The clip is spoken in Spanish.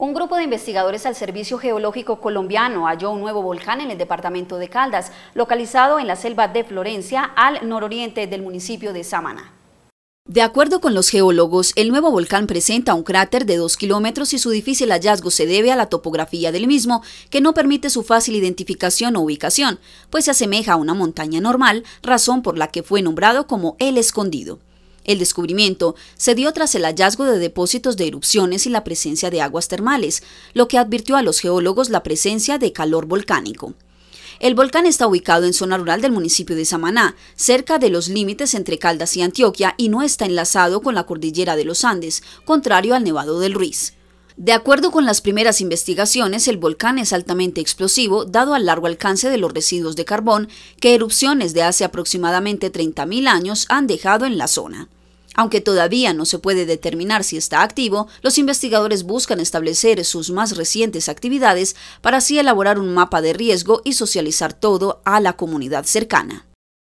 Un grupo de investigadores al Servicio Geológico Colombiano halló un nuevo volcán en el departamento de Caldas, localizado en la selva de Florencia, al nororiente del municipio de Samaná. De acuerdo con los geólogos, el nuevo volcán presenta un cráter de 2 kilómetros y su difícil hallazgo se debe a la topografía del mismo, que no permite su fácil identificación o ubicación, pues se asemeja a una montaña normal, razón por la que fue nombrado como El Escondido. El descubrimiento se dio tras el hallazgo de depósitos de erupciones y la presencia de aguas termales, lo que advirtió a los geólogos la presencia de calor volcánico. El volcán está ubicado en zona rural del municipio de Samaná, cerca de los límites entre Caldas y Antioquia y no está enlazado con la cordillera de los Andes, contrario al Nevado del Ruiz. De acuerdo con las primeras investigaciones, el volcán es altamente explosivo dado al largo alcance de los residuos de carbón que erupciones de hace aproximadamente 30.000 años han dejado en la zona. Aunque todavía no se puede determinar si está activo, los investigadores buscan establecer sus más recientes actividades para así elaborar un mapa de riesgo y socializar todo a la comunidad cercana.